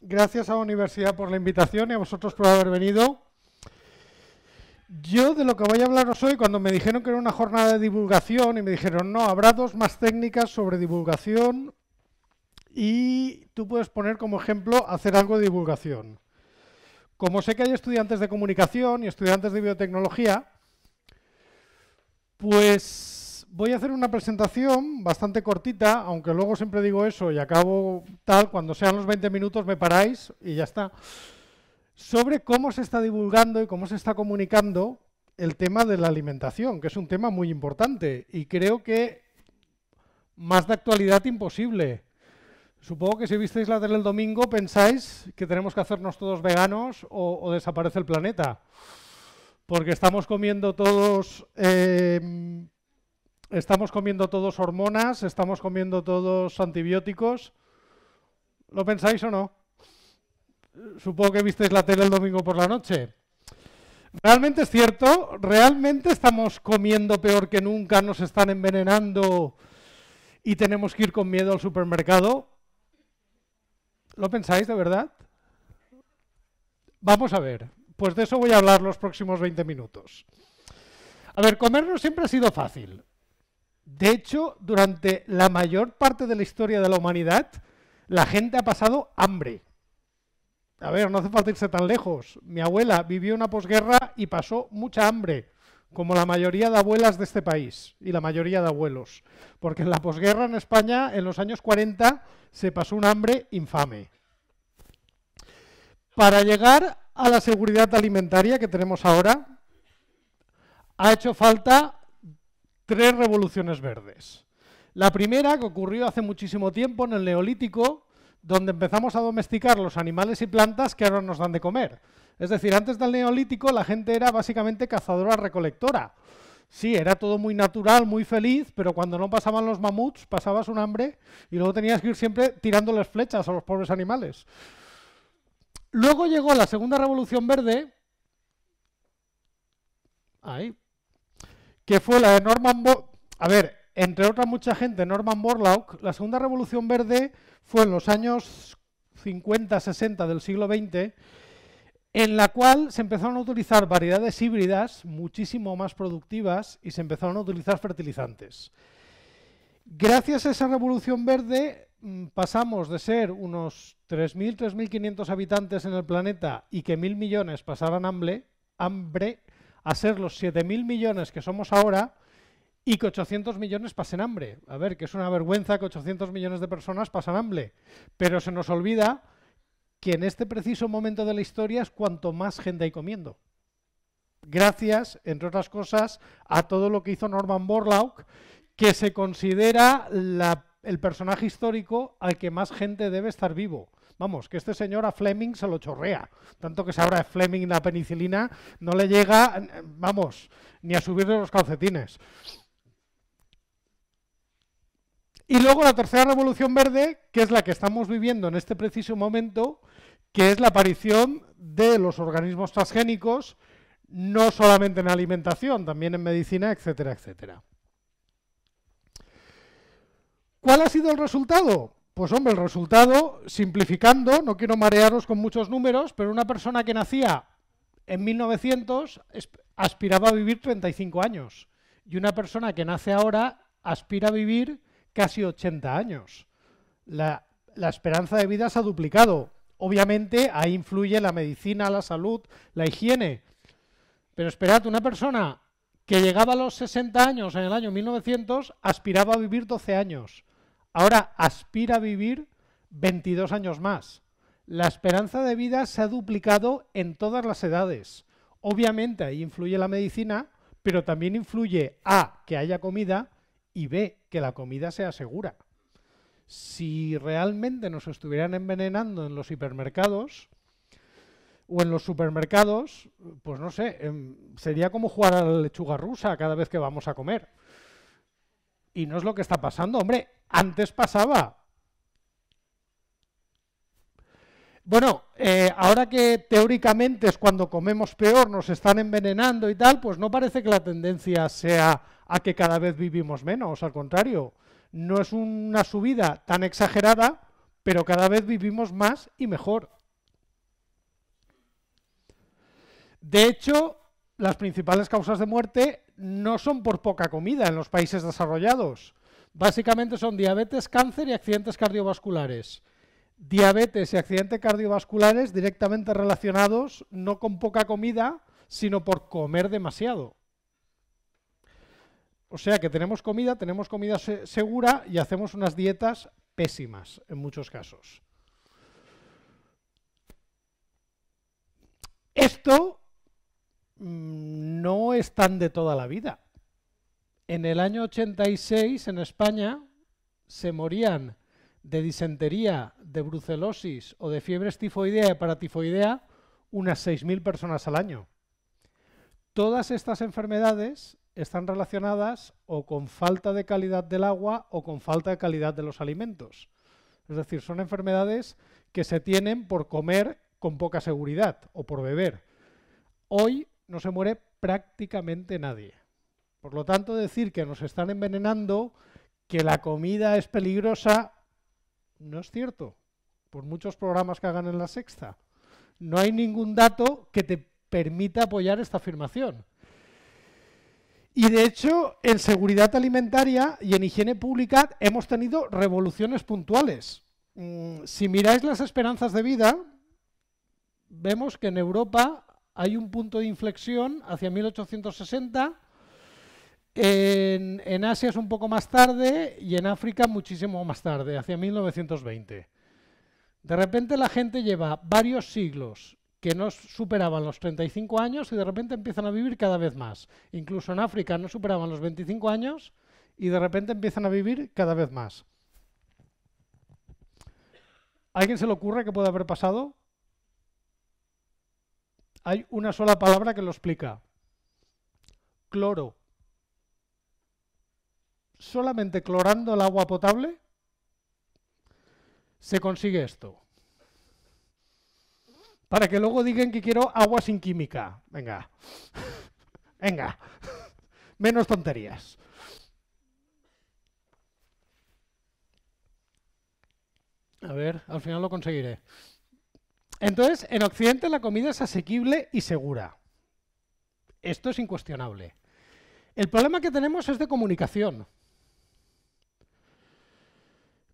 Gracias a la universidad por la invitación y a vosotros por haber venido. Yo de lo que voy a hablaros hoy, cuando me dijeron que era una jornada de divulgación y me dijeron, no, habrá dos más técnicas sobre divulgación y tú puedes poner como ejemplo hacer algo de divulgación. Como sé que hay estudiantes de comunicación y estudiantes de biotecnología, pues voy a hacer una presentación bastante cortita, aunque luego siempre digo eso y acabo tal, cuando sean los 20 minutos me paráis y ya está, sobre cómo se está divulgando y cómo se está comunicando el tema de la alimentación, que es un tema muy importante y creo que más de actualidad imposible. Supongo que si visteis la tele el domingo pensáis que tenemos que hacernos todos veganos o, desaparece el planeta. Porque estamos comiendo todos eh, estamos comiendo todos hormonas, estamos comiendo todos antibióticos. ¿Lo pensáis o no? Supongo que visteis la tele el domingo por la noche. Realmente es cierto, realmente estamos comiendo peor que nunca, nos están envenenando y tenemos que ir con miedo al supermercado. ¿Lo pensáis de verdad? Vamos a ver, pues de eso voy a hablar los próximos 20 minutos. A ver, comernos siempre ha sido fácil. De hecho, durante la mayor parte de la historia de la humanidad, la gente ha pasado hambre. A ver, no hace falta irse tan lejos. Mi abuela vivió una posguerra y pasó mucha hambre, como la mayoría de abuelas de este país y la mayoría de abuelos. Porque en la posguerra en España, en los años 40, se pasó un hambre infame. Para llegar a la seguridad alimentaria que tenemos ahora, ha hecho falta tres revoluciones verdes. La primera, que ocurrió hace muchísimo tiempo en el Neolítico, donde empezamos a domesticar los animales y plantas que ahora nos dan de comer. Es decir, antes del Neolítico la gente era básicamente cazadora-recolectora. Sí, era todo muy natural, muy feliz, pero cuando no pasaban los mamuts, pasabas un hambre y luego tenías que ir siempre tirándoles flechas a los pobres animales. Luego llegó la segunda revolución verde. Ahí, que fue la de Norman Borlaug, A ver, entre otra mucha gente, Norman Borlaug, la Segunda Revolución Verde fue en los años 50-60 del siglo XX, en la cual se empezaron a utilizar variedades híbridas muchísimo más productivas y se empezaron a utilizar fertilizantes. Gracias a esa revolución verde mm, pasamos de ser unos 3.000-3.500 habitantes en el planeta y que mil millones pasaran hambre, hambre a ser los 7.000 millones que somos ahora y que 800 millones pasen hambre. A ver, que es una vergüenza que 800 millones de personas pasen hambre, pero se nos olvida que en este preciso momento de la historia es cuanto más gente hay comiendo. Gracias, entre otras cosas, a todo lo que hizo Norman Borlaug, que se considera el personaje histórico al que más gente debe estar vivo. Vamos, que este señor a Fleming se lo chorrea. Tanto que se de Fleming la penicilina, no le llega, vamos, ni a subirle los calcetines. Y luego la tercera revolución verde, que es la que estamos viviendo en este preciso momento, que es la aparición de los organismos transgénicos, no solamente en alimentación, también en medicina, etcétera, etcétera. ¿Cuál ha sido el resultado? Pues hombre, el resultado, simplificando, no quiero marearos con muchos números, pero una persona que nacía en 1900 aspiraba a vivir 35 años y una persona que nace ahora aspira a vivir casi 80 años. La, esperanza de vida se ha duplicado. Obviamente ahí influye la medicina, la salud, la higiene. Pero esperad, una persona que llegaba a los 60 años en el año 1900 aspiraba a vivir 12 años Ahora aspira a vivir 22 años más. La esperanza de vida se ha duplicado en todas las edades. Obviamente ahí influye la medicina, pero también influye A, que haya comida, y B, que la comida sea segura. Si realmente nos estuvieran envenenando en los hipermercados o en los supermercados, pues no sé, em, sería como jugar a la lechuga rusa cada vez que vamos a comer. Y no es lo que está pasando, hombre, antes pasaba. Bueno, eh, ahora que teóricamente es cuando comemos peor, nos están envenenando y tal, pues no parece que la tendencia sea a que cada vez vivimos menos, al contrario, no es una subida tan exagerada, pero cada vez vivimos más y mejor. De hecho, las principales causas de muerte no son por poca comida en los países desarrollados. Básicamente son diabetes, cáncer y accidentes cardiovasculares. Diabetes y accidentes cardiovasculares directamente relacionados no con poca comida, sino por comer demasiado. O sea que tenemos comida, tenemos comida segura y hacemos unas dietas pésimas en muchos casos. Esto Mm, no están de toda la vida. En el año 86 en España se morían de disentería, de brucelosis o de fiebres tifoidea y paratifoidea unas 6.000 personas al año. Todas estas enfermedades están relacionadas o con falta de calidad del agua o con falta de calidad de los alimentos. Es decir, son enfermedades que se tienen por comer con poca seguridad o por beber. Hoy no se muere prácticamente nadie. Por lo tanto, decir que nos están envenenando, que la comida es peligrosa, no es cierto. Por muchos programas que hagan en la sexta. No hay ningún dato que te permita apoyar esta afirmación. Y de hecho, en seguridad alimentaria y en higiene pública hemos tenido revoluciones puntuales. Mm, si miráis las esperanzas de vida, vemos que en Europa hay un punto de inflexión hacia 1860. En, Asia es un poco más tarde y en África muchísimo más tarde, hacia 1920. De repente la gente lleva varios siglos que no superaban los 35 años y de repente empiezan a vivir cada vez más. Incluso en África no superaban los 25 años y de repente empiezan a vivir cada vez más. ¿A ¿Alguien se le ocurre que puede haber pasado? Hay una sola palabra que lo explica. Cloro. Solamente clorando el agua potable se consigue esto. Para que luego digan que quiero agua sin química. Venga. Venga. Menos tonterías. A ver, al final lo conseguiré. Entonces, en Occidente la comida es asequible y segura. Esto es incuestionable. El problema que tenemos es de comunicación.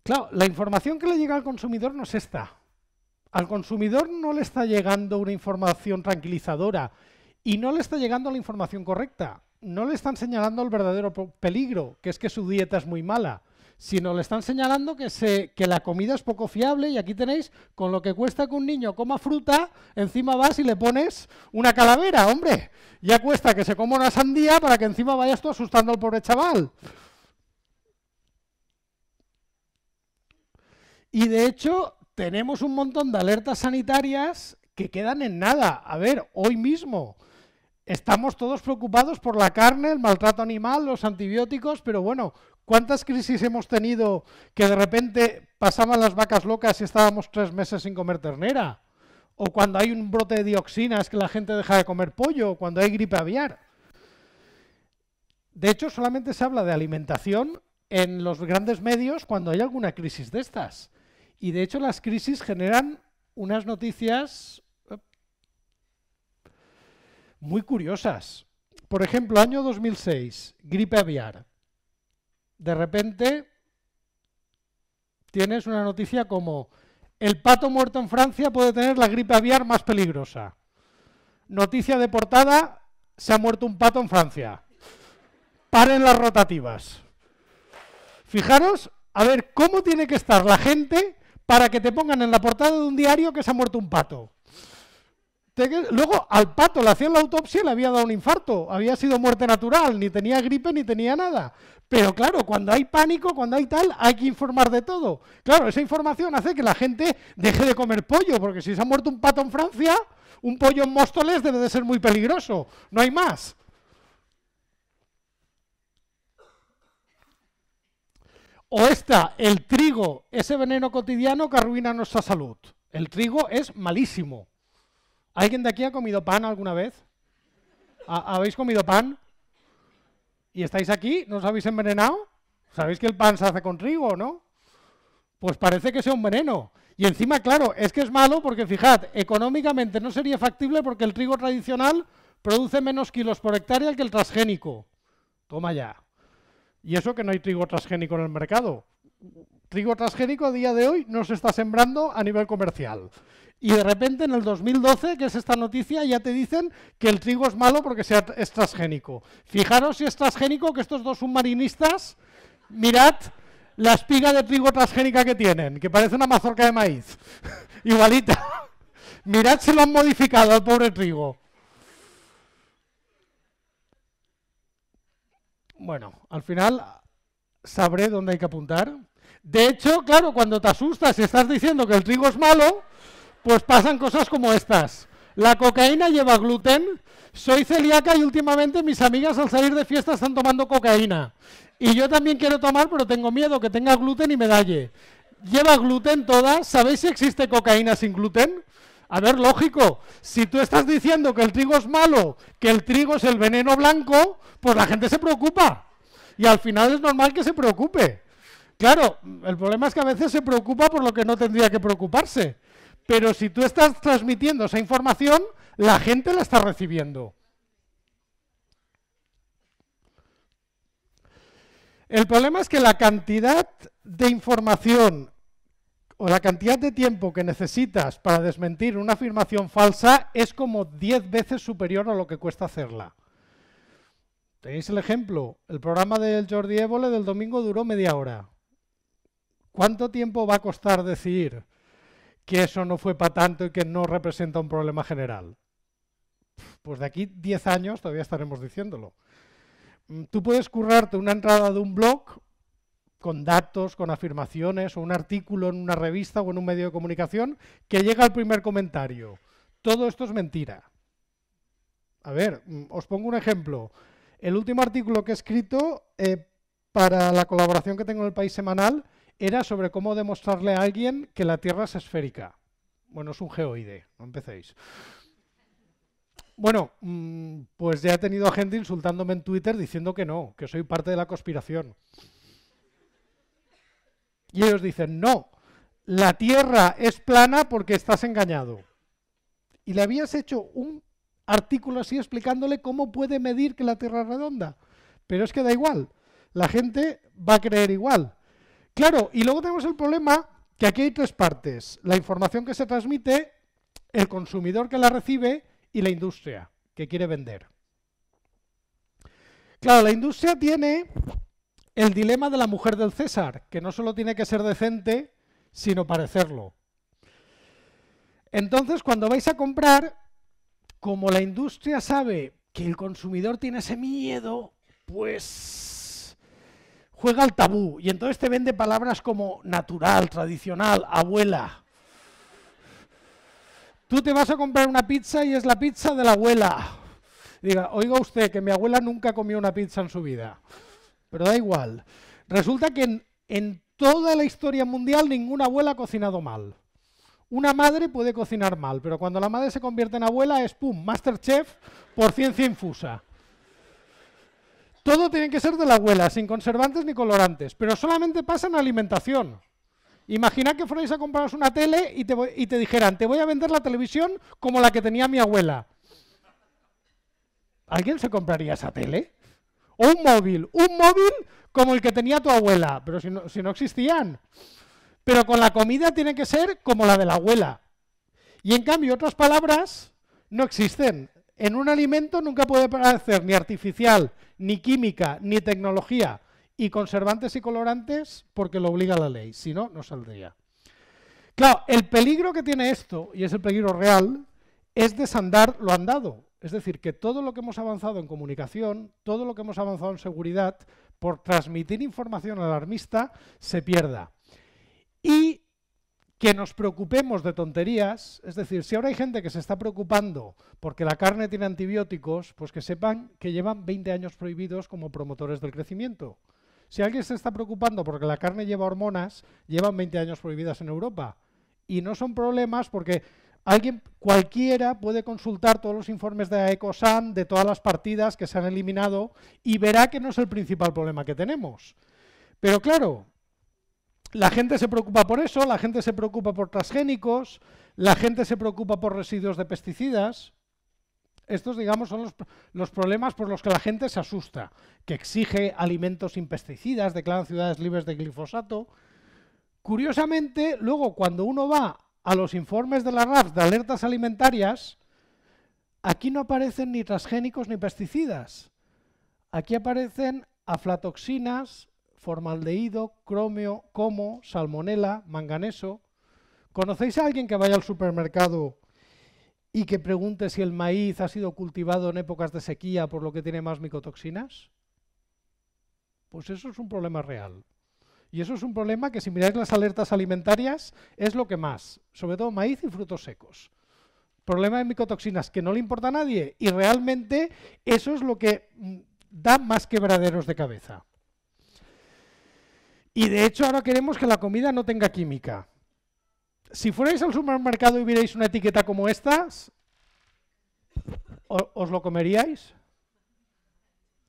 Claro, la información que le llega al consumidor no es esta. Al consumidor no le está llegando una información tranquilizadora y no le está llegando la información correcta. No le están señalando el verdadero peligro, que es que su dieta es muy mala sino le están señalando que, que la comida es poco fiable y aquí tenéis, con lo que cuesta que un niño coma fruta, encima vas y le pones una calavera, hombre. Ya cuesta que se coma una sandía para que encima vayas tú asustando al pobre chaval. Y de hecho, tenemos un montón de alertas sanitarias que quedan en nada. A ver, hoy mismo estamos todos preocupados por la carne, el maltrato animal, los antibióticos, pero bueno, ¿cuántas crisis hemos tenido que de repente pasaban las vacas locas y estábamos tres meses sin comer ternera? O cuando hay un brote de dioxinas que la gente deja de comer pollo, o cuando hay gripe aviar. De hecho, solamente se habla de alimentación en los grandes medios cuando hay alguna crisis de estas. Y de hecho las crisis generan unas noticias muy curiosas. Por ejemplo, año 2006, gripe aviar. De repente tienes una noticia como el pato muerto en Francia puede tener la gripe aviar más peligrosa. Noticia de portada, se ha muerto un pato en Francia. Paren las rotativas. Fijaros, a ver, ¿cómo tiene que estar la gente para que te pongan en la portada de un diario que se ha muerto un pato? Luego al pato le hacían la autopsia y le había dado un infarto. Había sido muerte natural, ni tenía gripe ni tenía nada. Pero claro, cuando hay pánico, cuando hay tal, hay que informar de todo. Claro, esa información hace que la gente deje de comer pollo, porque si se ha muerto un pato en Francia, un pollo en Móstoles debe de ser muy peligroso. No hay más. O esta, el trigo, ese veneno cotidiano que arruina nuestra salud. El trigo es malísimo. ¿Alguien de aquí ha comido pan alguna vez? ¿Habéis comido pan? ¿Y estáis aquí? ¿No os habéis envenenado? ¿Sabéis que el pan se hace con trigo, no? Pues parece que sea un veneno. Y encima, claro, es que es malo porque, fijad, económicamente no sería factible porque el trigo tradicional produce menos kilos por hectárea que el transgénico. Toma ya. Y eso que no hay trigo transgénico en el mercado. Trigo transgénico a día de hoy no se está sembrando a nivel comercial y de repente en el 2012, que es esta noticia, ya te dicen que el trigo es malo porque es transgénico. Fijaros si es transgénico que estos dos submarinistas, mirad la espiga de trigo transgénica que tienen, que parece una mazorca de maíz, igualita. mirad si lo han modificado al pobre trigo. Bueno, al final sabré dónde hay que apuntar. De hecho, claro, cuando te asustas y estás diciendo que el trigo es malo, pues pasan cosas como estas. La cocaína lleva gluten, soy celíaca y últimamente mis amigas al salir de fiesta están tomando cocaína. Y yo también quiero tomar, pero tengo miedo que tenga gluten y me dalle. Lleva gluten toda, ¿sabéis si existe cocaína sin gluten? A ver, lógico, si tú estás diciendo que el trigo es malo, que el trigo es el veneno blanco, pues la gente se preocupa. Y al final es normal que se preocupe. Claro, el problema es que a veces se preocupa por lo que no tendría que preocuparse. Pero si tú estás transmitiendo esa información, la gente la está recibiendo. El problema es que la cantidad de información o la cantidad de tiempo que necesitas para desmentir una afirmación falsa es como 10 veces superior a lo que cuesta hacerla. Tenéis el ejemplo, el programa del Jordi Évole del domingo duró media hora. ¿Cuánto tiempo va a costar decir que eso no fue para tanto y que no representa un problema general. Pues de aquí 10 años todavía estaremos diciéndolo. Mm, tú puedes currarte una entrada de un blog con datos, con afirmaciones, o un artículo en una revista o en un medio de comunicación, que llega al primer comentario. Todo esto es mentira. A ver, mm, os pongo un ejemplo. El último artículo que he escrito eh, para la colaboración que tengo en el País Semanal era sobre cómo demostrarle a alguien que la Tierra es esférica. Bueno, es un geoide, no empecéis. Bueno, mm, pues ya he tenido gente insultándome en Twitter diciendo que no, que soy parte de la conspiración. Y ellos dicen, no, la Tierra es plana porque estás engañado. Y le habías hecho un artículo así explicándole cómo puede medir que la Tierra es redonda. Pero es que da igual, la gente va a creer igual. Claro, y luego tenemos el problema que aquí hay tres partes. La información que se transmite, el consumidor que la recibe y la industria que quiere vender. Claro, la industria tiene el dilema de la mujer del César, que no solo tiene que ser decente, sino parecerlo. Entonces, cuando vais a comprar, como la industria sabe que el consumidor tiene ese miedo, pues juega al tabú y entonces te vende palabras como natural, tradicional, abuela. Tú te vas a comprar una pizza y es la pizza de la abuela. Diga, oiga usted, que mi abuela nunca comió una pizza en su vida. Pero da igual. Resulta que en, toda la historia mundial ninguna abuela ha cocinado mal. Una madre puede cocinar mal, pero cuando la madre se convierte en abuela es, ¡pum!, Masterchef por ciencia infusa todo tiene que ser de la abuela, sin conservantes ni colorantes, pero solamente pasa en alimentación. Imagina que fuerais a compraros una tele y te, y te dijeran, te voy a vender la televisión como la que tenía mi abuela. ¿Alguien se compraría esa tele? O un móvil, un móvil como el que tenía tu abuela, pero si si no existían. Pero con la comida tiene que ser como la de la abuela. Y en cambio otras palabras no existen. En un alimento nunca puede parecer ni artificial, ni química, ni tecnología, y conservantes y colorantes porque lo obliga la ley, si no, no saldría. Claro, el peligro que tiene esto, y es el peligro real, es desandar lo andado. Es decir, que todo lo que hemos avanzado en comunicación, todo lo que hemos avanzado en seguridad, por transmitir información alarmista, se pierda. Y que nos preocupemos de tonterías, es decir, si ahora hay gente que se está preocupando porque la carne tiene antibióticos, pues que sepan que llevan 20 años prohibidos como promotores del crecimiento. Si alguien se está preocupando porque la carne lleva hormonas, llevan 20 años prohibidas en Europa. Y no son problemas porque alguien, cualquiera puede consultar todos los informes de ECOSAN, de todas las partidas que se han eliminado, y verá que no es el principal problema que tenemos. Pero claro, la gente se preocupa por eso, la gente se preocupa por transgénicos, la gente se preocupa por residuos de pesticidas. Estos, digamos, son los, problemas por los que la gente se asusta, que exige alimentos sin pesticidas, declaran ciudades libres de glifosato. Curiosamente, luego, cuando uno va a los informes de la RAF de alertas alimentarias, aquí no aparecen ni transgénicos ni pesticidas. Aquí aparecen aflatoxinas, formaldehído, cromio, como, salmonela, manganeso. ¿Conocéis a alguien que vaya al supermercado y que pregunte si el maíz ha sido cultivado en épocas de sequía por lo que tiene más micotoxinas? Pues eso es un problema real. Y eso es un problema que si miráis las alertas alimentarias es lo que más, sobre todo maíz y frutos secos. Problema de micotoxinas que no le importa a nadie y realmente eso es lo que mm, da más quebraderos de cabeza. Y de hecho ahora queremos que la comida no tenga química. Si fuerais al supermercado y vierais una etiqueta como estas, ¿os lo comeríais?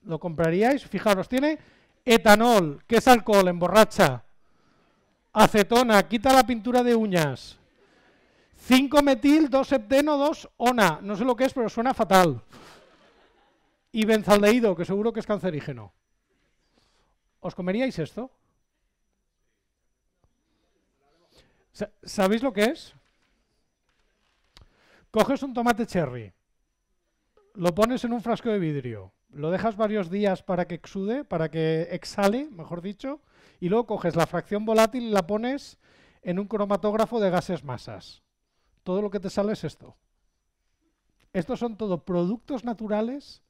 ¿Lo compraríais? Fijaros, tiene etanol, que es alcohol, emborracha. Acetona, quita la pintura de uñas. 5-metil, 2-hepteno, 2-ona. No sé lo que es, pero suena fatal. Y benzaldehído, que seguro que es cancerígeno. ¿Os comeríais esto? ¿Sabéis lo que es? Coges un tomate cherry, lo pones en un frasco de vidrio, lo dejas varios días para que exude, para que exhale, mejor dicho, y luego coges la fracción volátil y la pones en un cromatógrafo de gases masas. Todo lo que te sale es esto. Estos son todos productos naturales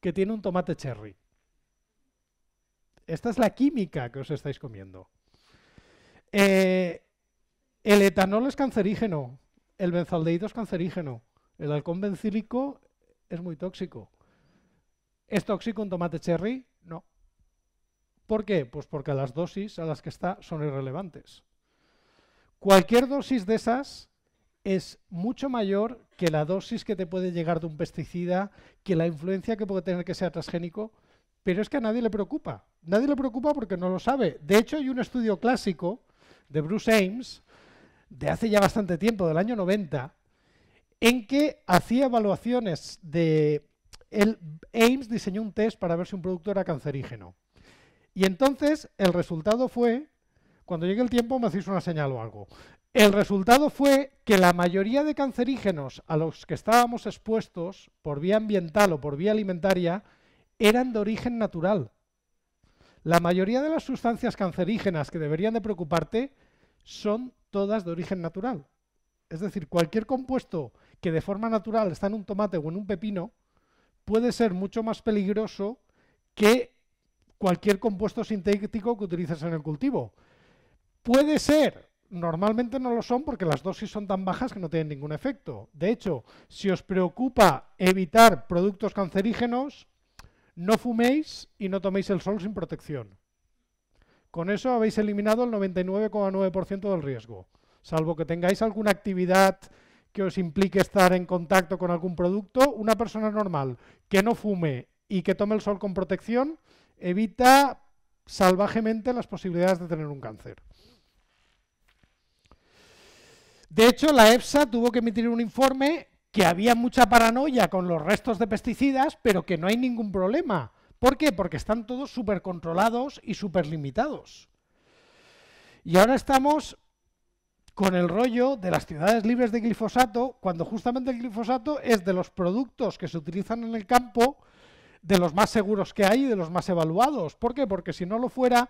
que tiene un tomate cherry. Esta es la química que os estáis comiendo. Eh, el etanol es cancerígeno, el benzaldehído es cancerígeno, el halcón bencílico es muy tóxico. ¿Es tóxico un tomate cherry? No. ¿Por qué? Pues porque las dosis a las que está son irrelevantes. Cualquier dosis de esas es mucho mayor que la dosis que te puede llegar de un pesticida, que la influencia que puede tener que sea transgénico, pero es que a nadie le preocupa. Nadie le preocupa porque no lo sabe. De hecho, hay un estudio clásico de Bruce Ames de hace ya bastante tiempo, del año 90, en que hacía evaluaciones de... El Ames diseñó un test para ver si un producto era cancerígeno. Y entonces el resultado fue, cuando llegue el tiempo me hacéis una señal o algo, el resultado fue que la mayoría de cancerígenos a los que estábamos expuestos por vía ambiental o por vía alimentaria eran de origen natural. La mayoría de las sustancias cancerígenas que deberían de preocuparte son todas de origen natural. Es decir, cualquier compuesto que de forma natural está en un tomate o en un pepino puede ser mucho más peligroso que cualquier compuesto sintético que utilices en el cultivo. Puede ser, normalmente no lo son porque las dosis son tan bajas que no tienen ningún efecto. De hecho, si os preocupa evitar productos cancerígenos, no fuméis y no toméis el sol sin protección. Con eso habéis eliminado el 99,9% del riesgo, salvo que tengáis alguna actividad que os implique estar en contacto con algún producto, una persona normal que no fume y que tome el sol con protección evita salvajemente las posibilidades de tener un cáncer. De hecho, la EFSA tuvo que emitir un informe que había mucha paranoia con los restos de pesticidas, pero que no hay ningún problema ¿Por qué? Porque están todos súper controlados y súper limitados. Y ahora estamos con el rollo de las ciudades libres de glifosato, cuando justamente el glifosato es de los productos que se utilizan en el campo, de los más seguros que hay y de los más evaluados. ¿Por qué? Porque si no lo fuera,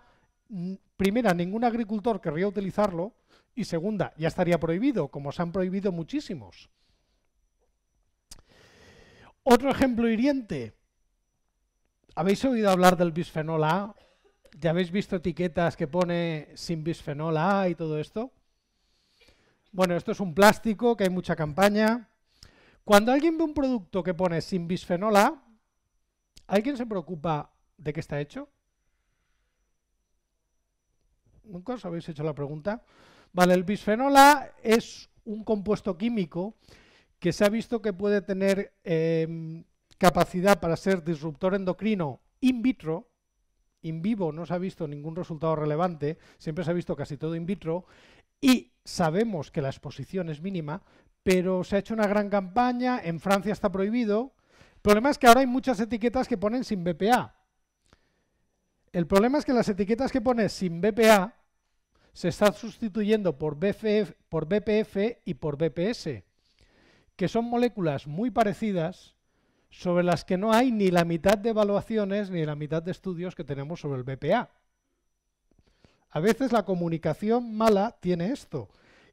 primera, ningún agricultor querría utilizarlo y segunda, ya estaría prohibido, como se han prohibido muchísimos. Otro ejemplo hiriente, ¿Habéis oído hablar del bisfenol A? ¿Ya habéis visto etiquetas que pone sin bisfenol A y todo esto? Bueno, esto es un plástico que hay mucha campaña. Cuando alguien ve un producto que pone sin bisfenol A, ¿alguien se preocupa de qué está hecho? ¿Nunca os habéis hecho la pregunta? Vale, el bisfenol A es un compuesto químico que se ha visto que puede tener em, capacidad para ser disruptor endocrino in vitro, in vivo no se ha visto ningún resultado relevante, siempre se ha visto casi todo in vitro, y sabemos que la exposición es mínima, pero se ha hecho una gran campaña, en Francia está prohibido. El problema es que ahora hay muchas etiquetas que ponen sin BPA. El problema es que las etiquetas que ponen sin BPA se están sustituyendo por, BPF, por BPF y por BPS, que son moléculas muy parecidas, sobre las que no hay ni la mitad de evaluaciones ni la mitad de estudios que tenemos sobre el BPA. A veces la comunicación mala tiene esto,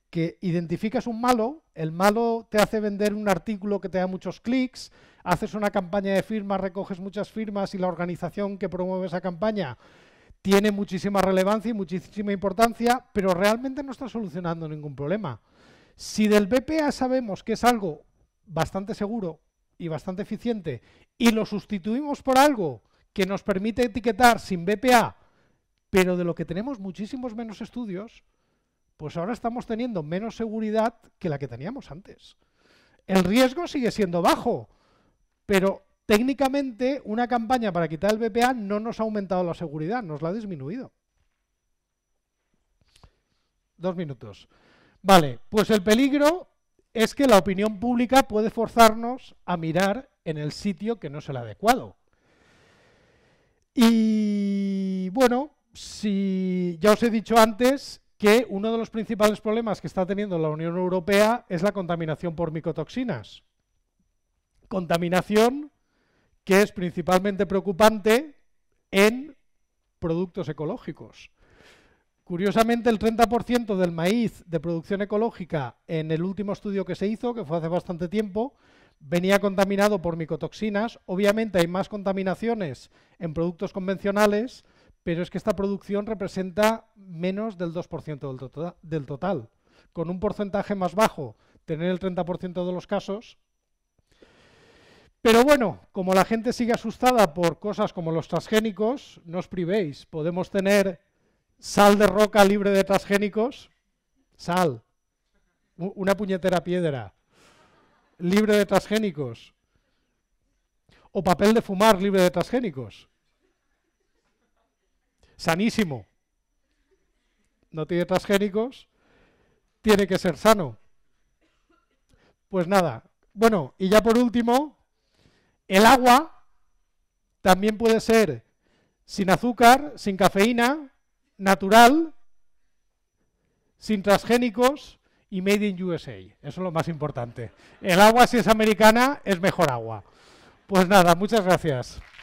que identificas un malo, el malo te hace vender un artículo que te da muchos clics, haces una campaña de firmas, recoges muchas firmas y la organización que promueve esa campaña tiene muchísima relevancia y muchísima importancia, pero realmente no está solucionando ningún problema. Si del BPA sabemos que es algo bastante seguro, y bastante eficiente y lo sustituimos por algo que nos permite etiquetar sin BPA, pero de lo que tenemos muchísimos menos estudios, pues ahora estamos teniendo menos seguridad que la que teníamos antes. El riesgo sigue siendo bajo, pero técnicamente una campaña para quitar el BPA no nos ha aumentado la seguridad, nos la ha disminuido. Dos minutos. Vale, pues el peligro es que la opinión pública puede forzarnos a mirar en el sitio que no es el adecuado. Y bueno, si ya os he dicho antes que uno de los principales problemas que está teniendo la Unión Europea es la contaminación por micotoxinas. Contaminación que es principalmente preocupante en productos ecológicos. Curiosamente, el 30% del maíz de producción ecológica en el último estudio que se hizo, que fue hace bastante tiempo, venía contaminado por micotoxinas. Obviamente hay más contaminaciones en productos convencionales, pero es que esta producción representa menos del 2% tota-, del, total. Con un porcentaje más bajo, tener el 30% de los casos. Pero bueno, como la gente sigue asustada por cosas como los transgénicos, no os privéis. Podemos tener Sal de roca libre de transgénicos, sal. Una puñetera piedra, libre de transgénicos. O papel de fumar libre de transgénicos. Sanísimo. No tiene transgénicos, tiene que ser sano. Pues nada. Bueno, y ya por último, el agua también puede ser sin azúcar, sin cafeína, natural, sin transgénicos y made in USA. Eso es lo más importante. El agua, si es americana, es mejor agua. Pues nada, muchas gracias.